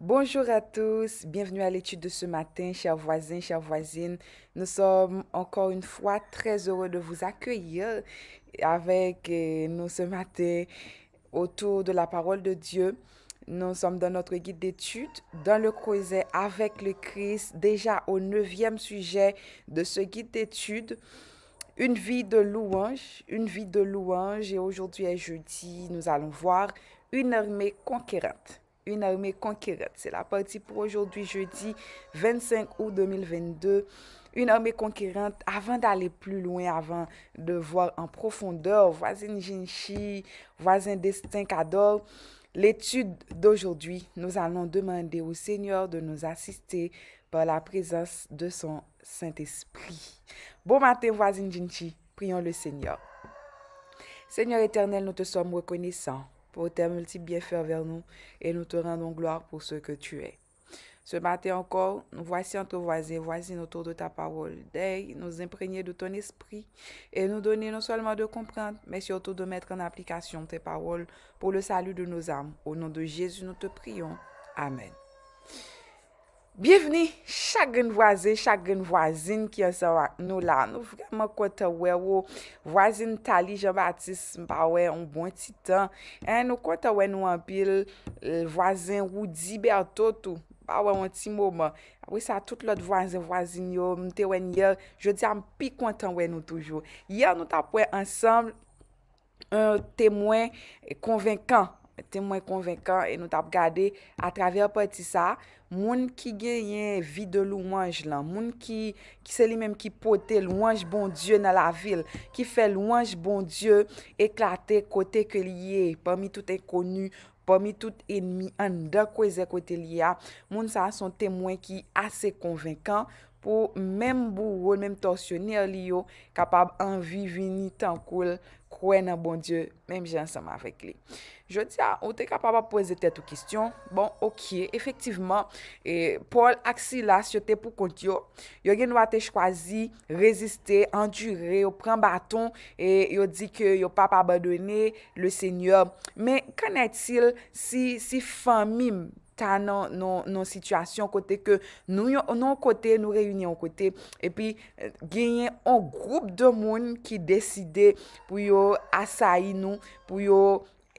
Bonjour à tous, bienvenue à l'étude de ce matin, chers voisins, chères voisines. Nous sommes encore une fois très heureux de vous accueillir avec euh, nous ce matin autour de la parole de Dieu. Nous sommes dans notre guide d'étude dans le creuset avec le Christ, déjà au neuvième sujet de ce guide d'étude, une vie de louange, une vie de louange. Et aujourd'hui est jeudi, nous allons voir une armée conquérante une armée conquérante. C'est la partie pour aujourd'hui, jeudi 25 août 2022. Une armée conquérante, avant d'aller plus loin, avant de voir en profondeur, voisin Jinchi, voisin Destin Cador, l'étude d'aujourd'hui, nous allons demander au Seigneur de nous assister par la présence de son Saint-Esprit. Bon matin, voisin Jinchi, prions le Seigneur. Seigneur éternel, nous te sommes reconnaissants pour tes multiples bienfaits vers nous, et nous te rendons gloire pour ce que tu es. Ce matin encore, nous voici entre voisins, voisines autour de ta parole. Deille, nous imprégner de ton esprit et nous donner non seulement de comprendre, mais surtout de mettre en application tes paroles pour le salut de nos âmes. Au nom de Jésus, nous te prions. Amen. Biyevni chagin vwazin, chagin vwazin ki yo sa wak nou la. Nou vwaman konta wè wò, vwazin Talija Batis mpa wè un bon titan. E nou konta wè nou anpil, vwazin Woudi Bertoto, mpa wè un ti mwoma. A wè sa tout lot vwazin, vwazin yo, mte wè nye, jodi am pi kontan wè nou toujou. Yè nou tapwè ansam, un temwen konvenkan. Tèmwen konvenkan e nou tap gade a travèr pati sa, moun ki geyen vi de lou manj lan, moun ki seli menm ki pote lou manj bon Diyo nan la vil, ki fe lou manj bon Diyo, eklate kote ke liye, pomi tout ekonu, pomi tout enmi an, da kweze kote liya, moun sa son tèmwen ki ase konvenkan, pou mèm bouron, mèm torsioner li yo, kapab anvi, vini, tankoul, kwen an bon dieu, mèm jansama avèk li. Je di a, ou te kapab ap pose tet ou kistyon? Bon, ok, efektivman, e, Paul aksilas yo te pou kont yo, yo gen wate chkwazi, reziste, endure, yo pren baton, e, yo di ke yo pa pa badwene le seigneur, mè kane til si famim, tan nan sitwasyon kote ke nou yon kote, nou reyunyon kote, epi eh, genyen an groub de moun ki deside pou yo asayi nou, pou yo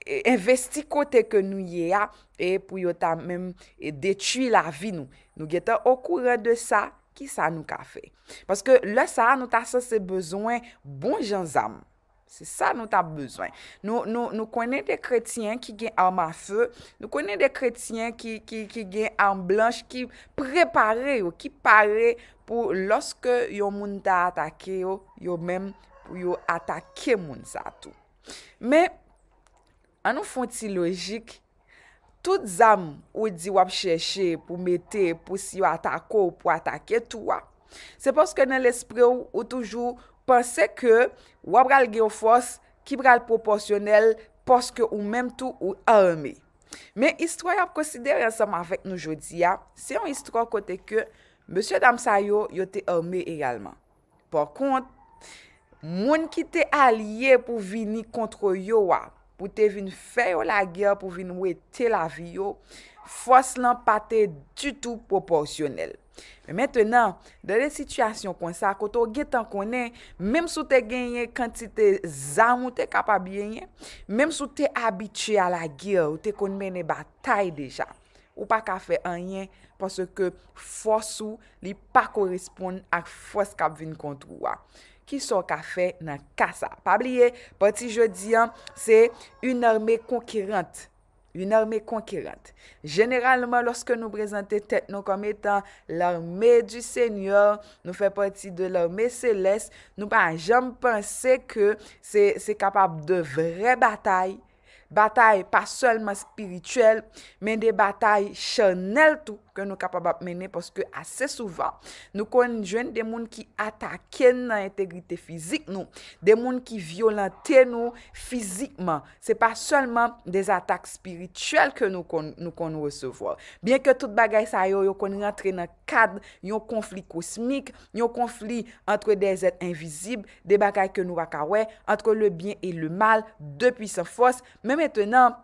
eh, investi kote ke nou ye a, e pou yo ta menm eh, detui la vi nou. Nou getan okouren de sa ki sa nou ka fe. Paske la sa nou ta sase bezwen bon jan zam, Se sa nou ta bezwen. Nou konen de kretien ki gen an mafe, nou konen de kretien ki gen an blanche, ki prepare yo, ki pare pou loske yo moun ta atake yo, yo men pou yo atake moun sa tou. Men, an nou fon ti logik, tout zam ou di wap cheshe pou mete, pou si yo atake ou pou atake tou wa, se poske nan l'espre ou toujou, Pense ke wap gal geyo fos ki bral proporsyonel poske ou menm tou ou arme. Men istro yo konsidere yon som avèk nou jodi ya, se yon istro kote ke M. Damsayo yo te arme egalman. Por kont, moun ki te alye pou vini kontro yo wap, pou te vin fè yo la gyer pou vin wè te la vi yo, fos lan patè du tou proporsyonel. Mètenan, de le sityasyon kon sa, koto ge tan konen, mèm sou te genye kantite zam ou te kapabye nye, mèm sou te abitye a la gir ou te konmene batay deja, ou pa kafe anye, pwase ke fosou li pa koresponde ak fos kap vin kontrouwa. Ki so kafe nan kasa. Pabliye, pati je diyan, se un armè konkirante. Une armée conquérante. Généralement, lorsque nous présentons Techno comme étant l'armée du Seigneur, nous fait partie de l'armée céleste, nous ne pouvons jamais penser que c'est capable de vraies batailles. Batailles pas seulement spirituelles, mais des batailles chanelles tout. nou kapab ap mene, poske ase souvan, nou kon jwen de moun ki atake nan integrite fizik nou, de moun ki violante nou fizikman, se pa solman de atak spirituel ke nou kon nou kon nou resevo. Bien ke tout bagay sa yo, yo kon rentre nan kad, yo konflik kosmik, yo konflik entre de zet invizib, de bagay ke nou akawè, entre le bien et le mal, de pisan fos, me metenan,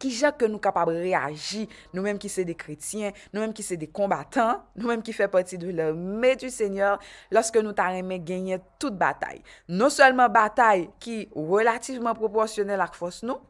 Ki ja ke nou kapab reagi, nou menm ki se de kritien, nou menm ki se de kombatan, nou menm ki fe pati de le metu senyor, loske nou ta reme genye tout batay. Non selman batay ki relativeman proporsyonel ak fos nou,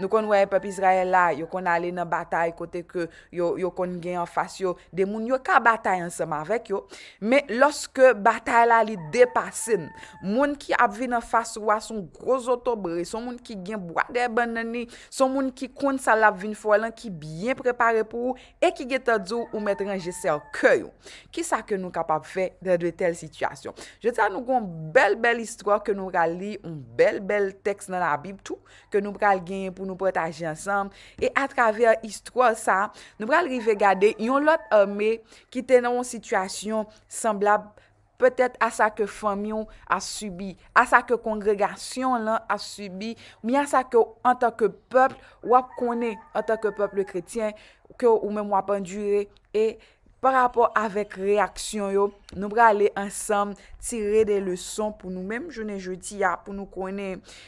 nou kon wè pep Israel la, yo kon ale nan batay kote ke yo yo kon gen an fas yo, de moun yo ka batay an seman vek yo, me loske batay la li depasin moun ki apvi nan fas wwa son grozotobre, son moun ki gen bwa de ban nani, son moun ki kon sal apvi nfo lan ki bien prepare pou ou, e ki geta dzo ou metre an jese an kè yo, ki sa ke nou kapap fe de dwe tel situasyon je sa nou kon bel bel istro ke nou rali un bel bel teks nan abib tou, ke nou pral gen pou nou protaje ansam. E atraver istro sa, nou pralrive gade, yon lot ame ki tenon sitwasyon semblap petet a sa ke famyon a subi, a sa ke kongregasyon lan a subi, mi a sa ke an tak ke pepl, wap kone an tak ke pepl kretyen ke ou mem wap an dure. E Par rapport avèk reaksyon yo, nou bra alè ansam tirè de lè son pou nou mèm jounè joutiya pou nou konè.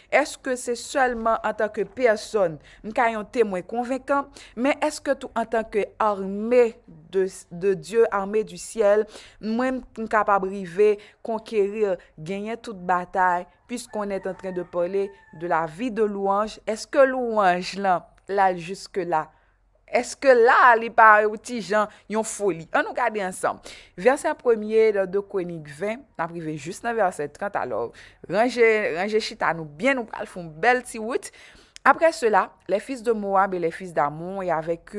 Eske se selman an tanke person mk ayon temwen konvekan, mè eske tou an tanke armè de Diyo, armè du Siyel, mwen mk kapabrive, konkèrir, genyen tout batay, piskon et an tran de pale de la vi de louange, eske louange lan la juske la? Eske la li pare ou ti jan yon foli? An nou gade ansan. Versen premier de Konik 20, nan prive juste nan versen 30, alor, Rangé Chitanou, bien nou pral foun bel ti wout. Apre cela, le fils de Moab et le fils d'Amon, y avek...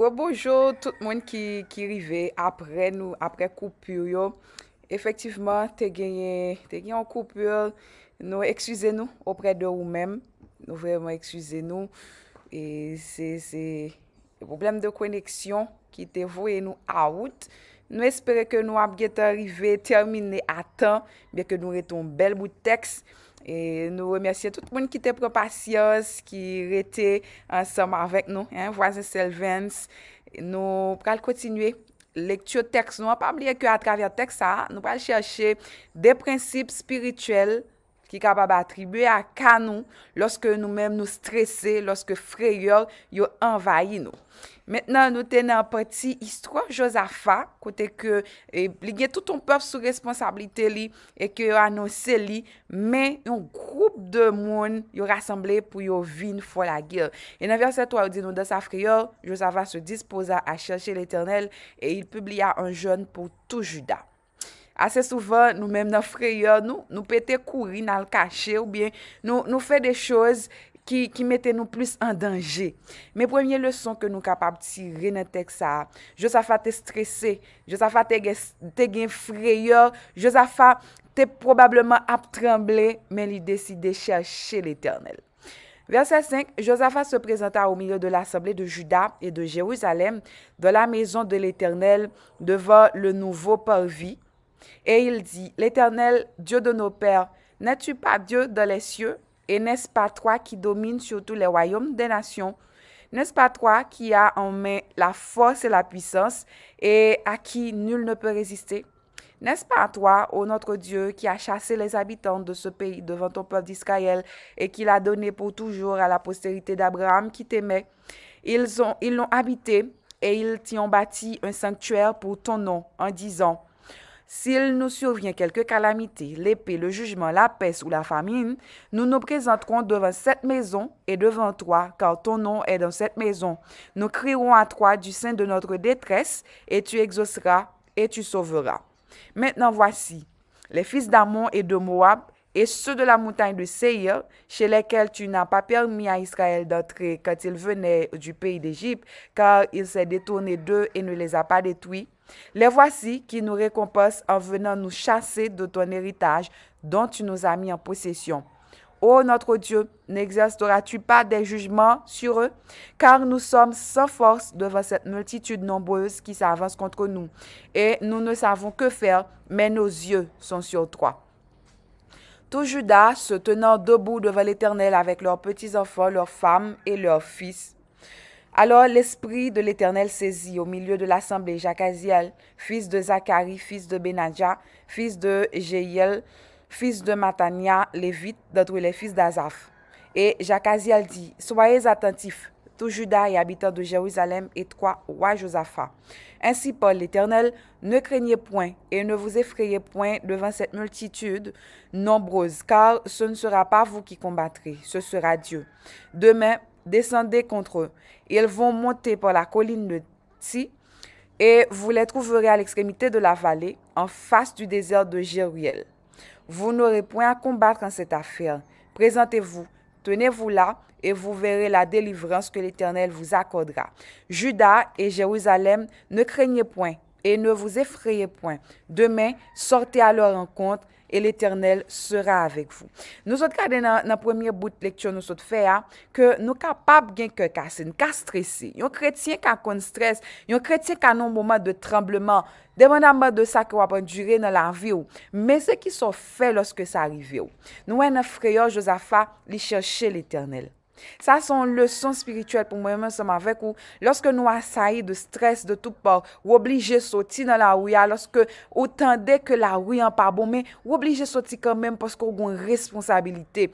Rebojou tout moun ki rive apre nou, apre koupur yo. Efektivman te genye, te genye an koupur, nou eksuze nou opre de ou mem. Nou vreman eksuze nou. E se se problem de koneksyon ki te voye nou aout. Nou espere ke nou ap gete rive termine atan. Bien ke nou rete un bel bout de tekst. E nou remersye tout moun ki te propasyoz ki rete ansam avèk nou vwazè Selvens nou pral kontinue lèktyo teks nou, an pa blie ki a travèr teks nou pral chèche de prinsip spirituel ki kababa atribuye a kanon loske nou menm nou stresse, loske freyor yo envayi nou. Metnan nou tene an pati istro Josafa, kote ke e, li gen touton pep sou responsablite li, e ke yo anose li, men yon groub de moun yo rassemble pou yo vin fwa la gir. En avyase to a ou di nou dosa freyor, Josafa se disposa a chershe l'Eternel, e yon publia an joun pou tou juda. Asè souvan nou mèm nan freyor, nou pète kouri nan l'kache ou bien nou fè de chòz ki mette nou plus an denje. Mè premier lèson ke nou kapab ti renè teksa, Josafat te stresse, Josafat te gen freyor, Josafat te probableman ap tremble men li deside chèche l'Eternel. Versè 5, Josafat se prezenta ou mire de l'Assemblée de Juda et de Jérusalem de la Maison de l'Eternel devan le nouveau parvis. Et il dit, L'Éternel, Dieu de nos pères, n'es-tu pas Dieu dans les cieux Et n'est-ce pas toi qui domines sur tous les royaumes des nations N'est-ce pas toi qui as en main la force et la puissance et à qui nul ne peut résister n'est-ce pas toi, ô notre Dieu, qui a chassé les habitants de ce pays devant ton peuple d'Israël et qui l'a donné pour toujours à la postérité d'Abraham qui t'aimait Ils l'ont habité et ils t'y ont bâti un sanctuaire pour ton nom en disant s'il nous survient quelque calamité, l'épée, le jugement, la peste ou la famine, nous nous présenterons devant cette maison et devant toi, car ton nom est dans cette maison. Nous crierons à toi du sein de notre détresse, et tu exauceras et tu sauveras. Maintenant voici, les fils d'Amon et de Moab, et ceux de la montagne de Seir, chez lesquels tu n'as pas permis à Israël d'entrer quand il venait du pays d'Égypte, car il s'est détourné d'eux et ne les a pas détruits les voici qui nous récompensent en venant nous chasser de ton héritage dont tu nous as mis en possession. Ô notre Dieu, n'exerceras-tu pas des jugements sur eux Car nous sommes sans force devant cette multitude nombreuse qui s'avance contre nous, et nous ne savons que faire, mais nos yeux sont sur toi. Tout Judas, se tenant debout devant l'Éternel avec leurs petits-enfants, leurs femmes et leurs fils, alors l'Esprit de l'Éternel saisit au milieu de l'assemblée Jacaziel, fils de Zacharie, fils de Benadja, fils de Jeiel, fils de Matania, lévite, d'entre les fils d'Azaph. Et Jacaziel dit, Soyez attentifs, tout Judas et habitants de Jérusalem, et toi, roi Josaphat. Ainsi Paul l'Éternel, ne craignez point et ne vous effrayez point devant cette multitude nombreuse, car ce ne sera pas vous qui combattrez, ce sera Dieu. Demain, descendez contre eux. Ils vont monter par la colline de Ti et vous les trouverez à l'extrémité de la vallée, en face du désert de Jéruel. Vous n'aurez point à combattre en cette affaire. Présentez-vous, tenez-vous là, et vous verrez la délivrance que l'Éternel vous accordera. Judas et Jérusalem, ne craignez point et ne vous effrayez point. Demain, sortez à leur rencontre, Et l'Eternel sera avek vou. Nou sot kade nan premier bout lektyon nou sot fe a, ke nou kapap gen ke kase, nou ka stresi. Yon kretien kan kon stres, yon kretien kan nou mouman de trembleman, demananman de sa ke wapan dure nan lan vi ou. Men se ki son fe loske sa arrivi ou. Nou enan freyo Josafa li chenche l'Eternel. Sa son lesyon spirituel pou mwen mwen som avèk ou lòske nou a sa yè de stres, de tout port, wò bli jè soti nan la wè a lòske wò tan dèk ke la wè an pa bon men, wò bli jè soti kan mèm pòske wò gwen responsabilite.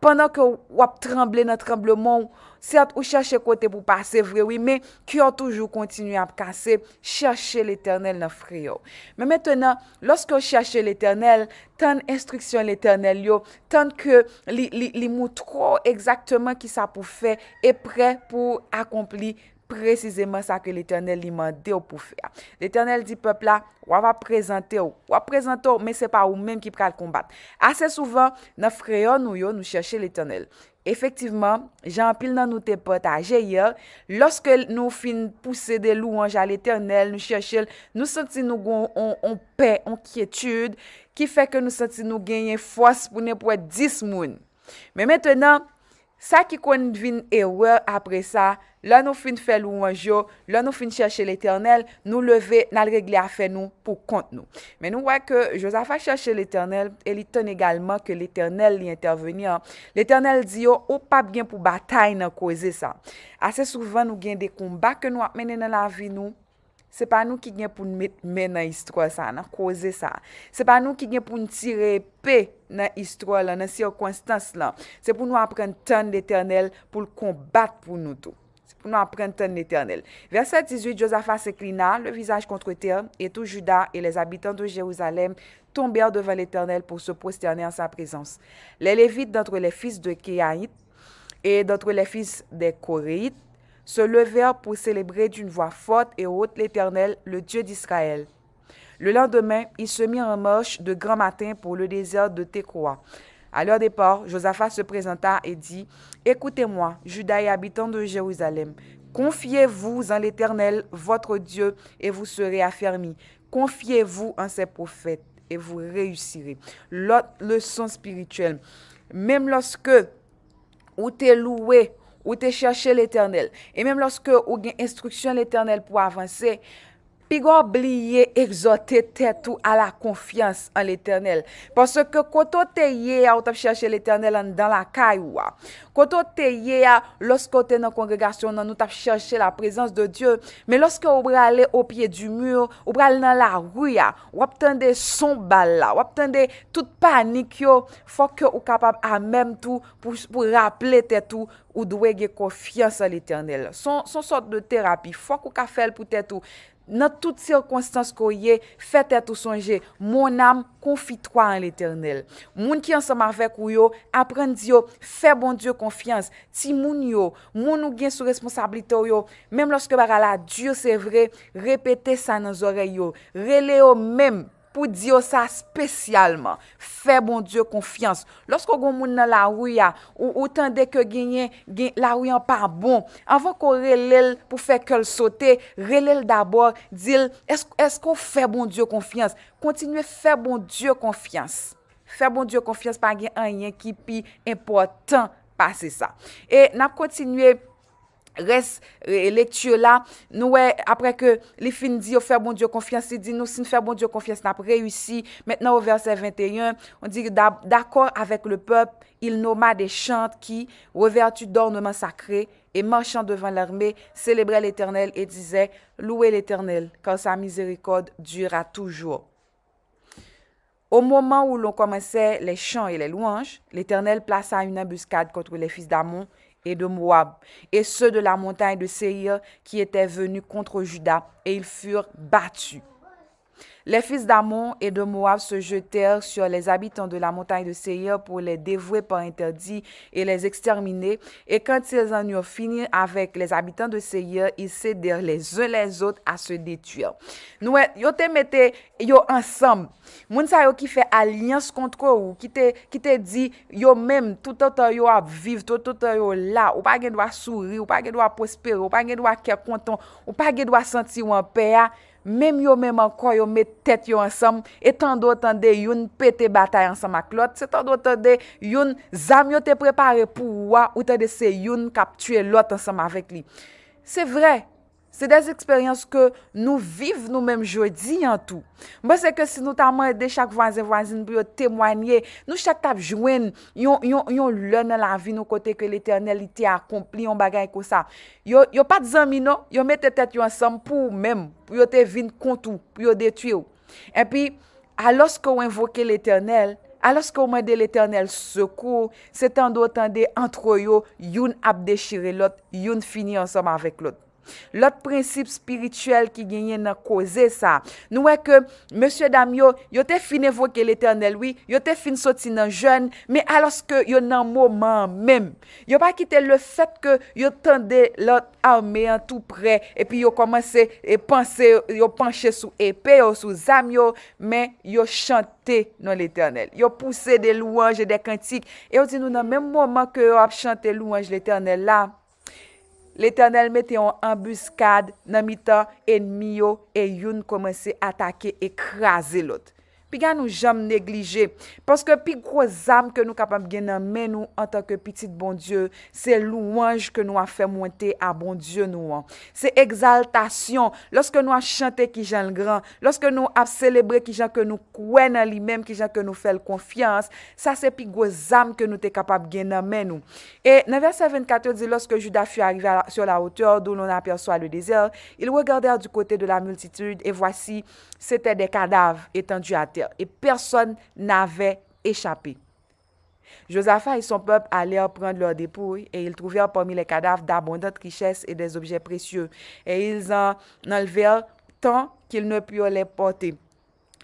Pendan ke wò ap tremble nan trembleman ou Sert ou chache kote pou pase vrewi, me ki yo toujou kontinu ap kase, chache l'Eternel nan freyo. Me metenan, loske ou chache l'Eternel, tan instriksyon l'Eternel yo, tan ke li mou tro exactement ki sa pou fe, e pre pou akompli kase. Prezisèman sa ke l'Eternel li mandè ou pou fè ya. L'Eternel di pepla, wap aprezentè ou. Wap aprezentè ou, men se pa ou menm ki pral kombat. Asè souvan, na freyo nou yo nou chèche l'Eternel. Efektiveman, jan pil nan nou te pot a jè yò. Lòske nou fin pousè de louanj al Eternel, nou chèche l. Nou sèti nou gon on pe, on kietud. Ki fè ke nou sèti nou genyen fòs pou ne pou et 10 moun. Men metè nan... Sa ki kon vin e wè apre sa, lè nou fin fè lou anj yo, lè nou fin chèche l'Eternel, nou leve nan regle a fè nou pou kont nou. Men nou wè ke Josaphat chèche l'Eternel, el iton egalman ke l'Eternel li interveni an. L'Eternel di yo, ou pap gen pou batay nan kouze sa. Ase souvan nou gen de koumba ke nou apmenen nan la vi nou. Se pa nou ki gen pou mè nan istro sa, nan kouze sa. Se pa nou ki gen pou n tirè pe nan istro la, nan sirkonstans la. Se pou nou apren ton l'Eternel pou l'kombat pou nou tou. Se pou nou apren ton l'Eternel. Verset 18, Josaphat se klina, le visaj kontre ter, etou juda et les habitants de Jérusalem tombèr devant l'Eternel pou se postèrner sa presens. Le levite d'entre les fils de Keayit et d'entre les fils de Koreit, se levèrent pour célébrer d'une voix forte et haute l'Éternel, le Dieu d'Israël. Le lendemain, ils se mirent en marche de grand matin pour le désert de Tekoa. À leur départ, Josaphat se présenta et dit Écoutez-moi, Judas et habitants de Jérusalem, confiez-vous en l'Éternel, votre Dieu, et vous serez affermis. Confiez-vous en ses prophètes et vous réussirez. L'autre leçon spirituelle, même lorsque ou êtes loué ou te chercher l'éternel. Et même lorsque ou gain instruction l'éternel pour avancer, pi gwa obliye exote tè tou a la konfians an l'Eternel. Parce ke koto te ye a ou tap chershe l'Eternel an dan la kajwa, koto te ye a loske ou te nan kongregasyon nan nou tap chershe la prezans de Diyo, me loske ou brale ou pye du mur, ou brale nan la wuy ya, wap tende son bal la, wap tende tout panik yo, fok yo ou kapab an menm tou pou rapple tè tou ou dwege konfians an l'Eternel. Son sort de terapi, fok yo ka fel pou tè tou, nan tout sirkonsitans ko ye, fè tè tou sonje, moun am konfi twa an l'eternel. Moun ki an se marvek ou yo, apren di yo, fè bon Diyo konfians, ti moun yo, moun nou gen sou responsablite ou yo, mèm loske bar ala, Diyo se vre, repete sa nan zore yo, rele yo mèm, pou diyo sa spesyalman. Fè bon Diyo konfians. Lorskou goun moun nan la ouya, ou utan de ke genyen la ouyan pa bon, avon kon re lèl pou fè ke l sote, re lèl dabor, dil, eskou fè bon Diyo konfians? Kontinuè fè bon Diyo konfians. Fè bon Diyo konfians pa genyen an yen ki pi importan pase sa. E nap kontinuè pi Reste euh, les là. là Après que les les fin oh, faire Dieu Dieu bon confiance nous nous si nous faisons bon confiance, confiance n'a réussi. maintenant au verset 21, on dit d'accord avec le peuple, il nomma des qui, qui, vertu d'ornements sacrés, et marchant devant l'armée, célébraient l'Éternel et disait, louez l'Éternel, car sa miséricorde durera toujours. Au moment où l'on commençait les chants et les louanges, l'Éternel plaça une embuscade contre les fils d'Amon et de Moab, et ceux de la montagne de Seir, qui étaient venus contre Judas, et ils furent battus. Les fils d'Amon et de Moab se jetèrent sur les habitants de la montagne de Seir pour les dévouer par interdit et les exterminer, et quand ils en y ont fini avec les habitants de Seir, ils s'édèrent les uns les autres à se détuer. Nous, yo te mettez, yo ensemble, Moun sa yo ki fe alians kont ko ou, ki te di yo menm tout an yo ap viv, tout an yo la, ou pa gen do a souri, ou pa gen do a prospero, ou pa gen do a kèkonton, ou pa gen do a senti wampè ya. Menm yo menm an kon yo met tèt yo ansam, etan do tande yon pète batay ansam ak lot, etan do tande yon zam yo te prepare pou wwa, ou tande se yon kap tue lot ansam avèk li. Se vre. Se des eksperyans ke nou viv nou menm jodi an tou. Mwen se ke si nou ta mwede chak vwazen vwazen pou yo temwanye, nou chak tap jwen, yon lè nan la vi nou kote ke l'Eternel iti akompli yon bagay ko sa. Yo pat zanmi nou, yo mette tet yo ansam pou menm, pou yo te vin kontou, pou yo detu yo. En pi, alos ke ou invoke l'Eternel, alos ke ou mwede l'Eternel sekou, se tan do tan de antro yo, yon ap dechire lot, yon fini ansam avèk lot. Lot prinsip spirituel ki genyen nan koze sa. Nou e ke, Monsie Damyo, yo te fin evoke l'Eternel, oui, yo te fin soti nan jen, men aloske yo nan mouman men. Yo pa kite le fet ke yo tende lot arme an tou pre, epi yo komanse, yo panche sou epè ou sou zam yo, men yo chante nan l'Eternel. Yo pousse de louange e de kantik. Yo di nou nan men mouman ke yo ap chante louange l'Eternel la, L'Eternel Meteor ambuskade, namita, en miyo, e yon komanse atake ekraze lot. pi gwa nou jom neglije. Poske pi gwo zam ke nou kapab genan men nou an tanke pitit bon dieu, se louanj ke nou a fe mwente a bon dieu nou an. Se exaltasyon, loske nou a chante ki jen l gran, loske nou a celebre ki jen ke nou kwen an li men, ki jen ke nou fel konfians, sa se pi gwo zam ke nou te kapab genan men nou. E 9-7-24 di loske juda fwe ariva sur la hotor dou nou aperswa le deseur, il wogarder du kote de la multitude e vwasi, se te de kadav etan du ate. et personne n'avait échappé. Josaphat et son peuple allèrent prendre leurs dépouilles et ils trouvèrent parmi les cadavres d'abondantes richesses et des objets précieux. Et ils en enlevèrent tant qu'ils ne purent les porter.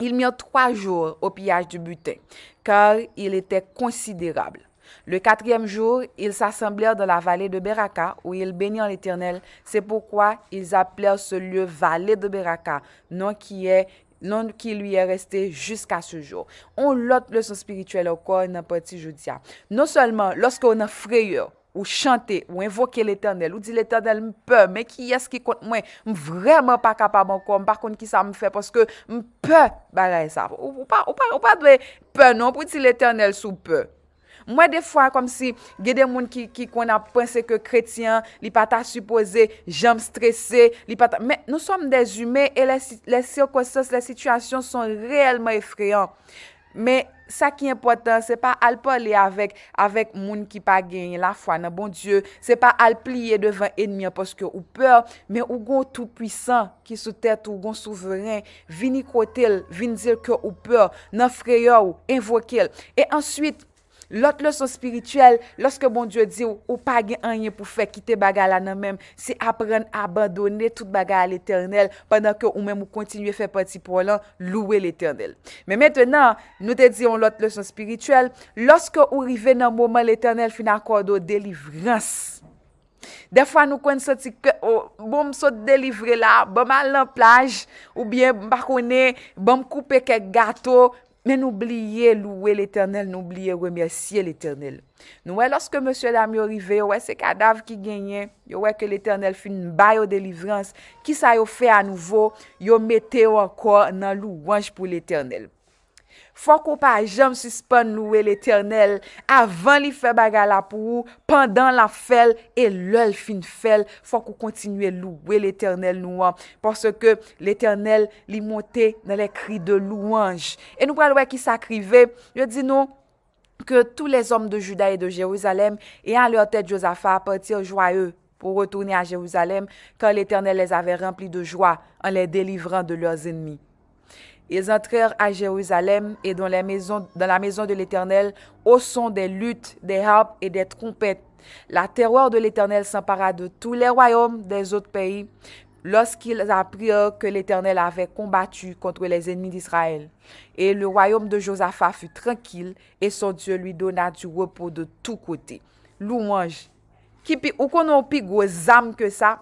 Ils mirent trois jours au pillage du butin, car il était considérable. Le quatrième jour, ils s'assemblèrent dans la vallée de Beraka, où ils bénirent l'Éternel. C'est pourquoi ils appelèrent ce lieu vallée de Beraka, nom qui est Non ki lui e reste jusqu'a soujou. On lot le son spirituel ou ko, nan pati joudia. Non seulement, loske ou nan freyur, ou chante, ou invoke l'Eternel, ou di l'Eternel mpe, men ki es ki kont mwen, m vreman pa kapab an kon, m pa kont ki sa m fe, poske mpe, banay sa. Ou pa dwe, mpe non, pou di l'Eternel soupe. Mwen de fwa kom si gede moun ki kon a pwense ke kretiyan, li pata supose jem stresse, li pata... Men nou som de zume, e le sirkosos, bon le situasyon son reelman efreyan. Men sa ki impotant, se pa al pa li avek, avek moun ki pa genye la fwa nan bon Diyo, se pa al pliye devan enmya poske ou per, men ou gon tout pwisan ki sou tete ou gon souveren, vinikotel, vin dir ke ou per, nan freyaw, invokel. E answit, Lot le son spirituel, loske bon diyo diyo, ou pa gen anye pou fe kite baga la nan menm, se apren abandone tout baga la l'Eternel, pandan ke ou menm ou kontinye fe pati pou lan louwe l'Eternel. Men mentenan, nou te diyon lot le son spirituel, loske ou rive nan mouman l'Eternel fin akorde ou delivrans, defwa nou kon soti ke, ou oh, bom soti delivre la, bom al nan plaj, ou bien bakone, bom koupe ke gato, Men oubliye louwe l'Eternel, noubliye remersiye l'Eternel. Nouwe, loske Monsieur Damio rive, ouwe, se kadav ki genye, ouwe, ke l'Eternel fin bayo de livrans, ki sa yo fe anouve, yo mete yo anko nan louwans pou l'Eternel. Fwa kou pa jem suspon loue l'Eternel avan li fe baga la pou, pandan la fel e l'ol fin fel, fwa kou kontinuye loue l'Eternel nouan. Porske l'Eternel li monte nan le kri de louange. E nou pral wè ki sa krive, yo di nou ke tou les om de Juda e de Jeruzalem e an lèr tèt Josafa apatir jwa e pou retouni a Jeruzalem kan l'Eternel lèz avè rempli de jwa an lè délivran de lèrs ennmi. Ils entrèrent à Jérusalem et dans, la maison de l'Éternel au son des luttes, des harpes et des trompettes. La terreur de l'Éternel s'empara de tous les royaumes des autres pays lorsqu'ils apprirent que l'Éternel avait combattu contre les ennemis d'Israël. Et le royaume de Josaphat fut tranquille et son Dieu lui donna du repos de tous côtés. Louange. Ki pi ou konon pi gwo zam ke sa,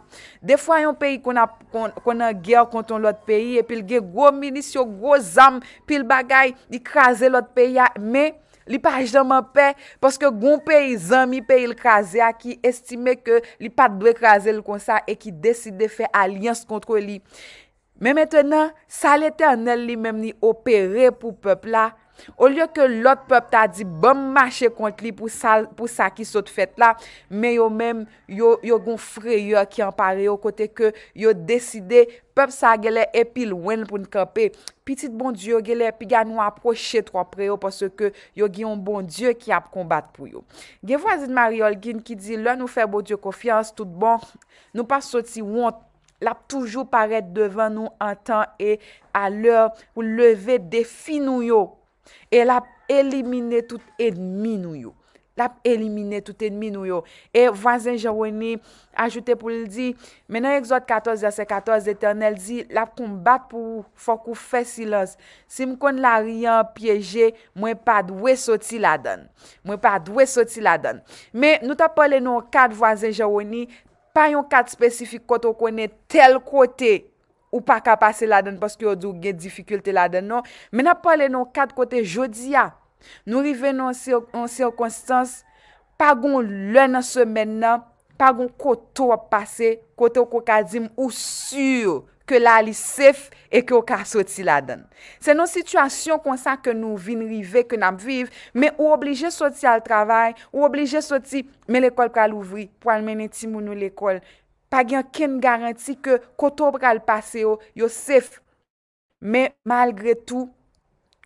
de fwa yon peyi konan gyer konton lot peyi, e pil ge gwo minisyon, gwo zam, pil bagay di kraze lot peyi ya, me li pa jaman pe, paske gwo peyi zam, mi peyi li kraze ya, ki estime ke li pa dwe kraze l kon sa, e ki deside fe alians kontro li. Me metenan, sa lete anel li mem ni opere pou pepla, Olyo ke lot pep ta di bom mache kont li pou sa ki sot fet la, me yo mem yo gon freyo ki an pare yo kote ke bon yo deside pep sa gele epil wen pou n kape. Pitit bon diyo gele epiga nou aproche tro preyo pose ke yo giyon bon diyo ki ap kombat pou yo. Ge vwa zid mari olgin ki di lò nou fe bo diyo kofiyans tout bon nou pa soti wont lap toujou paret devan nou an tan e al lòr ou leve defi nou yo. E la elimine tout edminou yo La elimine tout edminou yo E vwazen jawoni ajoute pou li di Menen exot 14-14 etenel di La koumba pou fokou fesilans Si m kon la riyan pyeje mwen pa dwe soti la dan Mwen pa dwe soti la dan Me nou ta pale nou kat vwazen jawoni Pa yon kat spesifik koto kone tel kote ou pa ka pase la den, paske yo dou gen difikulte la den non, men ap pale nou kat kote jodia, nou rive nou an sirkonstans, pa goun lè nan semen nan, pa goun koto ap pase, koto koka zim ou sur, ke la li sef, e ke o ka soti la den. Se nou situasyon konsan ke nou vin rive, ke nam viv, men ou oblije soti al travay, ou oblije soti men l'ekol ka louvri, pou almen eti mounou l'ekol, pa gen ken garanti ke koto bral pase yo, yo sef. Men, malgre tou,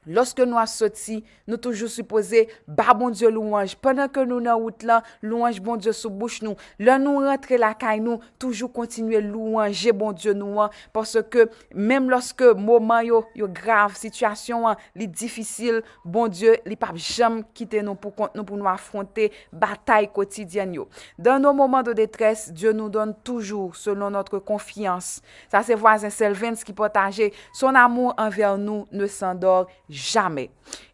Lorske nou a soti, nou toujou supose, ba bon Diyo louanj. Pendan ke nou bon nou out lan, louanj bon Diyo soubouche nou. Lan nou rentre la kay nou, toujou kontinuye louanj e bon Diyo nou an. Porske, menm loske mouman yo, yo grav situasyon an, li difisil, bon Diyo, li pap jem kite nou pou nou affronte batay kotidyan yo. Dan nou mouman de detres, Diyo nou don toujou, selon notre konfiyans. Sa se vwazen Selvins ki potaje, son amou anver nou nou san dor. Jamè.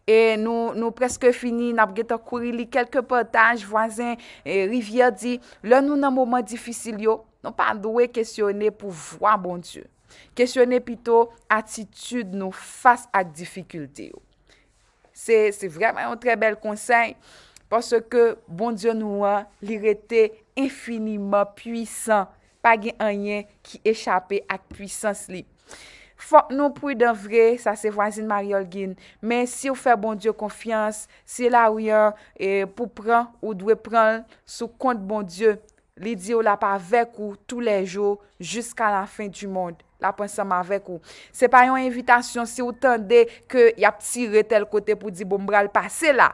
E nou preske fini, nabgeta kourili, kelke potaj, vwazen, rivyer di, lè nou nan mouman difisil yo, nou pa dwe kesyonè pou vwa bon Diyo. Kesyonè pito, atitude nou fas ak difikultè yo. Se, se vreman yon tre bel konsey, pwase ke bon Diyo nou an, li rete infinima pwisan, pa gen anyen ki echapè ak pwisans li. Fok nou pou y den vre, sa se vwazin Mariyol Gin, men si ou fe bon Diyo konfians, si la ou yon e, pou pran ou dwe pran sou kont bon Diyo, li Diyo la pa vek ou tou le jo jiska la fin du mond. La pon seman vek ou. Se pa yon evitasyon si ou tende ke ya ptire tel kote pou di bon bral pase la.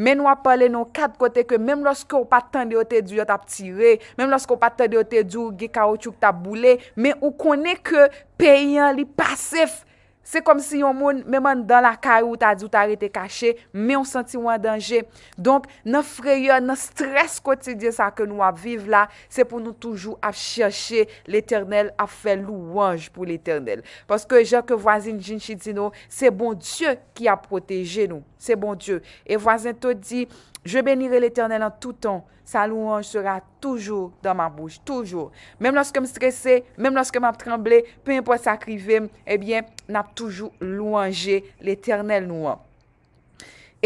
Men wap pale nou kat kote ke menm loske ou pa tende o te dju ya ta ptire, menm loske ou pa tende o te dju ge kao chouk ta boule, men ou kone ke peyen li pasef Se kom si yon moun, mèman dan la karou ta dout a rete kache, mè yon senti mwen danje. Donk, nan freyye, nan stres kotidye sa ke nou a vive la, se pou nou toujou a chershe l'Eternel, a fe louange pou l'Eternel. Paske jè ke vwazin Jin Chidzino, se bon Diyo ki a proteje nou. Se bon Diyo. E vwazin tou di... Je benire l'Eternel an touton, sa louange sera toujou dans ma bouche, toujou. Mem lorske m stresse, mem lorske m ap tremble, pe m pou sa krive, ebyen, eh n ap toujou louange l'Eternel nou an.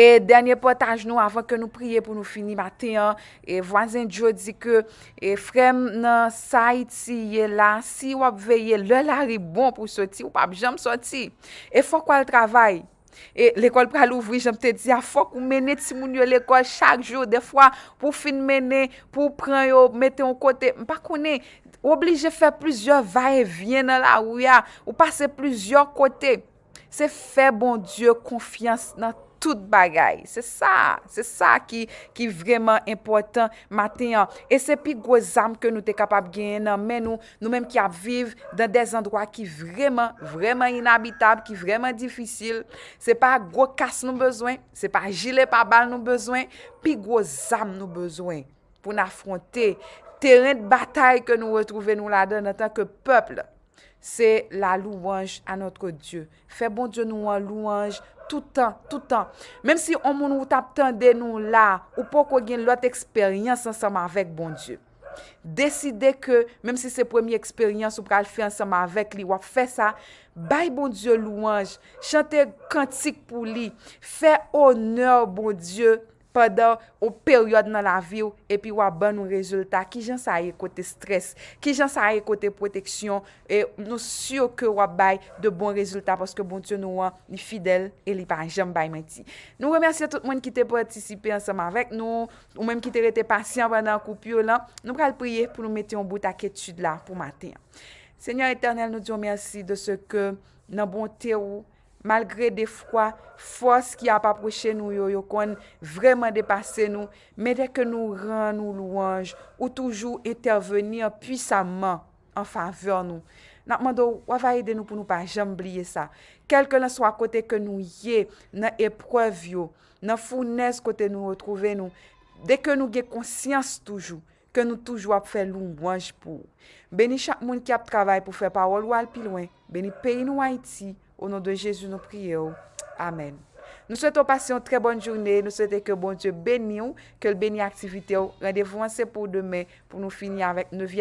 E, denye potaj nou, avan ke nou priye pou nou fini bati an, e vwazen djou di ke, e frem nan sa iti ye la, si wap veye, le lari bon pou soti, wap jam soti. E fwa kwa l travay? E l'ekol pral ouvri, jom te di a fok ou mene ti moun yo l'ekol chak jo, de fwa pou fin mene, pou pran yo, mette yon kote, mpa konen, ou oblige fe plizio va e vyen nan la ou ya, ou pase plizio kote, se fe bon Diyo konfians nan ta. Tout bagay, se sa, se sa ki, ki vreman impotant, maten an, e se pi gwo zam ke nou te kapab gen nan, men nou, nou menm ki ap viv dan des androa ki vreman, vreman inabitab, ki vreman difisil, se pa gwo kas nou bezwen, se pa jile pa bal nou bezwen, pi gwo zam nou bezwen, pou nan afronte teren de batay ke nou retrouve nou la den nan tanke pepl, se la louange a notre Diyo. Fe bon Diyo nou an louange, toutan, toutan. Mem si omoun ou tap tende nou la, ou pou kwen gen lot eksperyans ansem avèk, bon Diyo. Deside ke, mem si se premi eksperyans ou pral fè ansem avèk li, wap fè sa, bay bon Diyo louange, chante kantik pou li, fè onèr bon Diyo, Rada bon bon ou peryode nan la vi ou epi wap ban nou rezultat. Ki jan sa ye kote stres, ki jan sa ye kote proteksyon. E nou syo ke wap bay de bon rezultat. Paske bon tyon nou an ni fidel e li pan jem bay meti. Nou remersi a tout moun ki te patisipe ansam avèk. Nou ou mèm ki te rete pasyan vè nan koupi ou lan. Nou pral priye pou nou meti yon bout ak etude la pou maten. Senyor Eternel nou diyo mersi de se ke nan bon tyon ou. Malgre defkwa, fwos ki ap apweshe nou yo yo kon vreman depase nou, me dek ke nou ran nou louange ou toujou etervenir pwisaman an faveur nou. Nakman dou wavayede nou pou nou pa jambliye sa. Kelke nan swa kote ke nou ye, nan epwav yo, nan founes kote nou wotrouve nou, dek ke nou ge konsyans toujou, ke nou toujou ap fè louange pou. Beni chak moun ki ap travay pou fè parol wal pi lwen, beni pey nou a iti, Au nom de Jésus, nous prions. Amen. Nous souhaitons passer une très bonne journée. Nous souhaitons que bon Dieu bénisse, que le bénisse activité Rendez-vous, c'est pour demain, pour nous finir avec 9